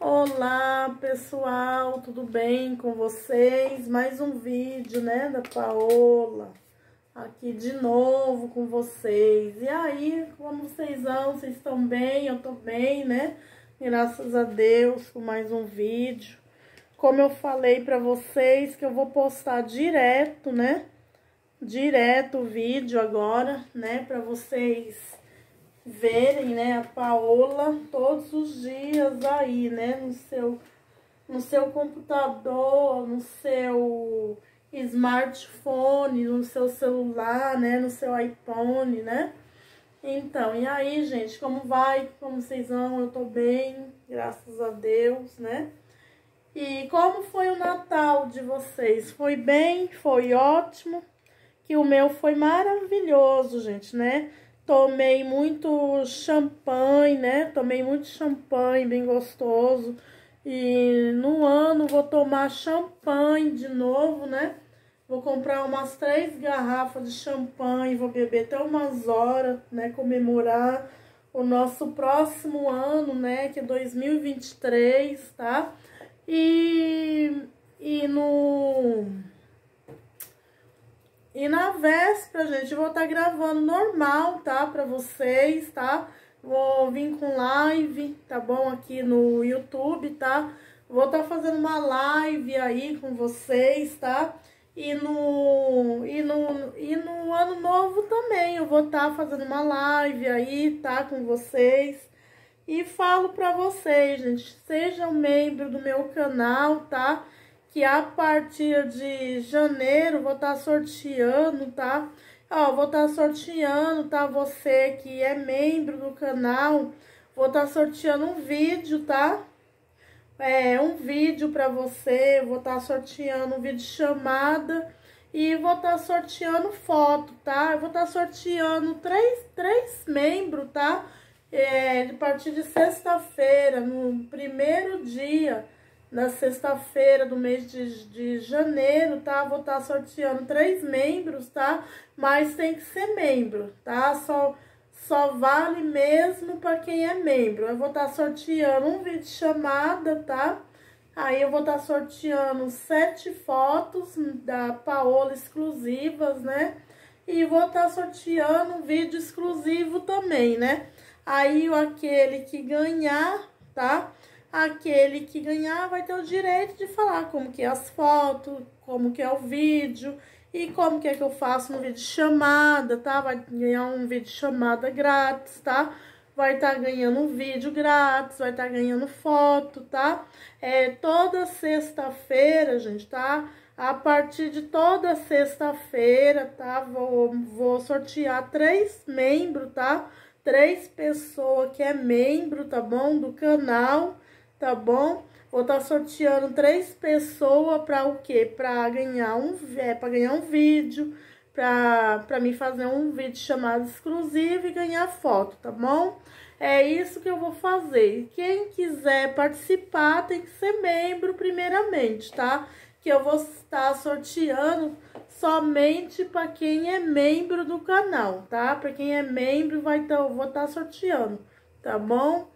Olá pessoal, tudo bem com vocês? Mais um vídeo, né, da Paola aqui de novo com vocês. E aí, como vocês vão? Vocês estão bem? Eu tô bem, né? Graças a Deus Com mais um vídeo. Como eu falei pra vocês que eu vou postar direto, né? Direto o vídeo agora, né, pra vocês verem, né, a Paola todos os dias aí, né, no seu, no seu computador, no seu smartphone, no seu celular, né, no seu iPhone, né? Então, e aí, gente, como vai? Como vocês vão? Eu tô bem, graças a Deus, né? E como foi o Natal de vocês? Foi bem? Foi ótimo? Que o meu foi maravilhoso, gente, né? Tomei muito champanhe, né? Tomei muito champanhe, bem gostoso. E no ano vou tomar champanhe de novo, né? Vou comprar umas três garrafas de champanhe, vou beber até umas horas, né? Comemorar o nosso próximo ano, né? Que é 2023, tá? E, e no e na véspera, gente, eu vou estar tá gravando normal, tá? Pra vocês, tá? Vou vir com live, tá bom? Aqui no YouTube, tá? Vou estar tá fazendo uma live aí com vocês, tá? E no, e no, e no ano novo também eu vou estar tá fazendo uma live aí, tá? Com vocês. E falo pra vocês, gente, sejam membro do meu canal, Tá? que a partir de janeiro vou estar tá sorteando, tá? Ó, vou estar tá sorteando, tá? Você que é membro do canal, vou estar tá sorteando um vídeo, tá? É, um vídeo para você, vou estar tá sorteando um vídeo chamada e vou estar tá sorteando foto, tá? Eu vou estar tá sorteando três, três membros, tá? É, a partir de sexta-feira, no primeiro dia na sexta-feira do mês de, de janeiro, tá? Vou estar tá sorteando três membros, tá? Mas tem que ser membro, tá? Só, só vale mesmo para quem é membro. Eu vou estar tá sorteando um vídeo chamada, tá? Aí eu vou estar tá sorteando sete fotos da Paola exclusivas, né? E vou estar tá sorteando um vídeo exclusivo também, né? Aí aquele que ganhar, Tá? aquele que ganhar vai ter o direito de falar como que é as fotos, como que é o vídeo e como que é que eu faço no vídeo chamada, tá? Vai ganhar um vídeo chamada grátis, tá? Vai estar tá ganhando um vídeo grátis, vai estar tá ganhando foto, tá? É, toda sexta-feira, gente, tá? A partir de toda sexta-feira, tá? Vou, vou sortear três membros, tá? Três pessoas que é membro, tá bom? Do canal tá bom? Vou estar tá sorteando três pessoas para o quê? Para ganhar um, é, para ganhar um vídeo, para mim fazer um vídeo chamado exclusivo e ganhar foto, tá bom? É isso que eu vou fazer. Quem quiser participar tem que ser membro primeiramente, tá? Que eu vou estar tá sorteando somente para quem é membro do canal, tá? Para quem é membro vai então, vou estar tá sorteando, tá bom?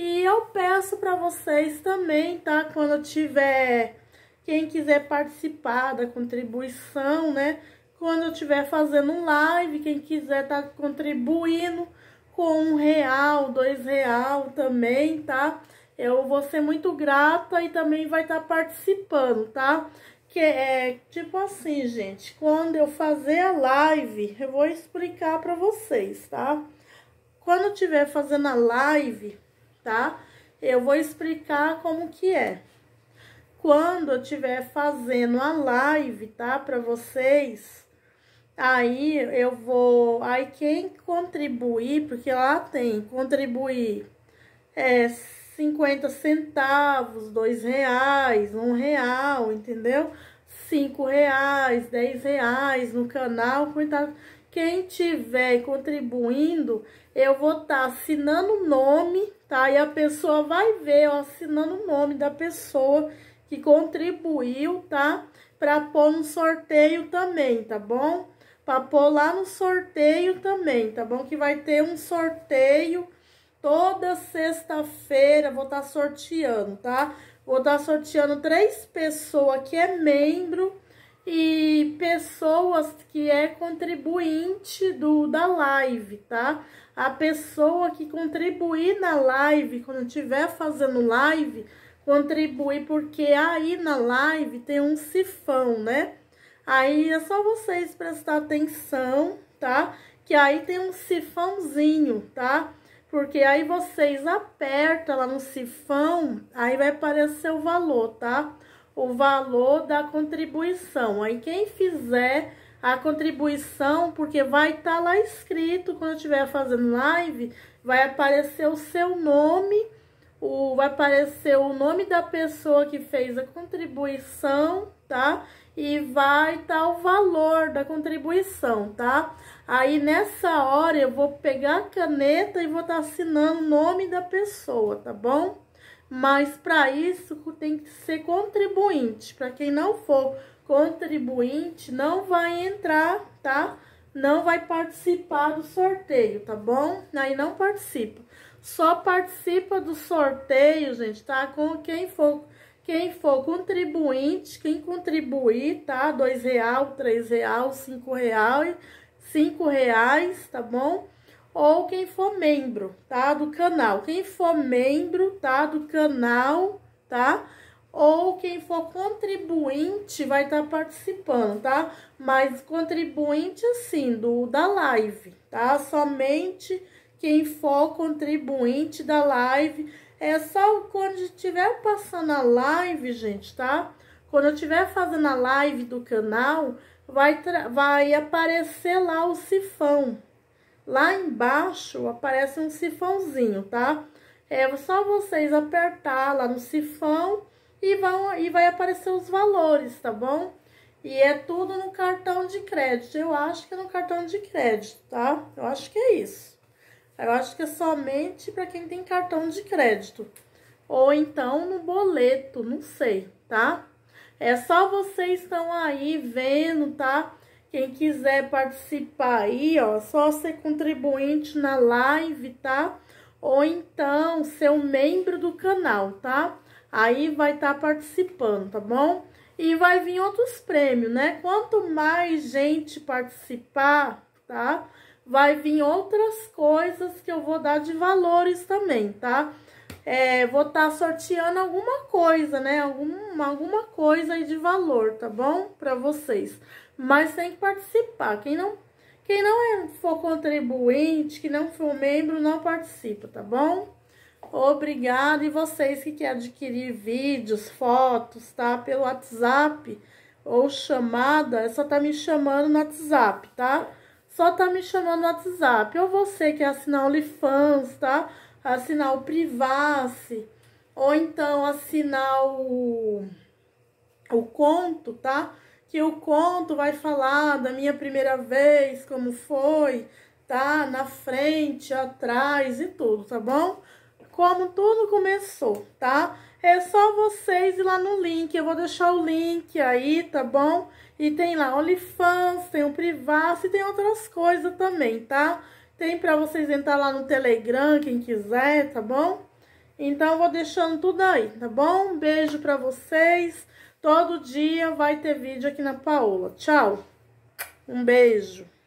E eu peço para vocês também, tá? Quando tiver, quem quiser participar da contribuição, né? Quando eu estiver fazendo um live, quem quiser tá contribuindo com um real, dois real também, tá? Eu vou ser muito grata e também vai estar tá participando, tá? Que é tipo assim, gente, quando eu fazer a live, eu vou explicar para vocês, tá? Quando eu estiver fazendo a live, tá? Eu vou explicar como que é. Quando eu estiver fazendo a live, tá? Pra vocês, aí eu vou... Aí quem contribuir, porque lá tem contribuir é, 50 centavos, 2 reais, 1 real, entendeu? 5 reais, 10 reais no canal, coitado quem tiver contribuindo, eu vou estar tá assinando o nome tá? E a pessoa vai ver, ó, assinando o nome da pessoa que contribuiu, tá? Para pôr no sorteio também, tá bom? Para pôr lá no sorteio também, tá bom? Que vai ter um sorteio toda sexta-feira, vou estar tá sorteando, tá? Vou estar tá sorteando três pessoas que é membro e pessoas que é contribuinte do da live, tá? a pessoa que contribuir na live, quando estiver fazendo live, contribuir, porque aí na live tem um sifão, né? Aí é só vocês prestar atenção, tá? Que aí tem um sifãozinho, tá? Porque aí vocês apertam lá no sifão, aí vai aparecer o valor, tá? O valor da contribuição. Aí quem fizer a contribuição, porque vai estar tá lá escrito quando eu estiver fazendo live, vai aparecer o seu nome, o, vai aparecer o nome da pessoa que fez a contribuição, tá? E vai estar tá o valor da contribuição, tá? Aí nessa hora eu vou pegar a caneta e vou estar tá assinando o nome da pessoa, tá bom? Mas para isso tem que ser contribuinte. Para quem não for contribuinte não vai entrar, tá? Não vai participar do sorteio, tá bom? Aí não participa. Só participa do sorteio, gente, tá? Com quem for, quem for contribuinte, quem contribuir, tá? Dois real, três real, cinco real, cinco reais, tá bom? Ou quem for membro, tá? Do canal. Quem for membro, tá? Do canal, Tá? ou quem for contribuinte vai estar tá participando, tá? Mas contribuinte assim, do da live, tá? Somente quem for contribuinte da live. É só quando estiver passando a live, gente, tá? Quando eu estiver fazendo a live do canal, vai, vai aparecer lá o sifão. Lá embaixo aparece um sifãozinho, tá? É só vocês apertar lá no sifão e, vão, e vai aparecer os valores, tá bom? E é tudo no cartão de crédito. Eu acho que é no cartão de crédito, tá? Eu acho que é isso. Eu acho que é somente para quem tem cartão de crédito. Ou então no boleto, não sei, tá? É só vocês estão aí vendo, tá? Quem quiser participar aí, ó, só ser contribuinte na live, tá? Ou então ser um membro do canal, tá? aí vai estar tá participando, tá bom? E vai vir outros prêmios, né? Quanto mais gente participar, tá? Vai vir outras coisas que eu vou dar de valores também, tá? É, vou estar tá sorteando alguma coisa, né? Alguma alguma coisa aí de valor, tá bom? Pra vocês. Mas tem que participar. Quem não, quem não é, for contribuinte, que não for membro, não participa, tá bom? Obrigada. E vocês que querem adquirir vídeos, fotos, tá? Pelo WhatsApp ou chamada, é só tá me chamando no WhatsApp, tá? Só tá me chamando no WhatsApp. Ou você quer assinar o OnlyFans, tá? Assinar o Privacy. Ou então assinar o, o conto, tá? Que o conto vai falar da minha primeira vez, como foi, tá? Na frente, atrás e tudo, tá bom? como tudo começou, tá? É só vocês ir lá no link, eu vou deixar o link aí, tá bom? E tem lá OnlyFans, tem o Privacy, e tem outras coisas também, tá? Tem pra vocês entrar lá no Telegram, quem quiser, tá bom? Então, vou deixando tudo aí, tá bom? Um beijo pra vocês. Todo dia vai ter vídeo aqui na Paola. Tchau. Um beijo.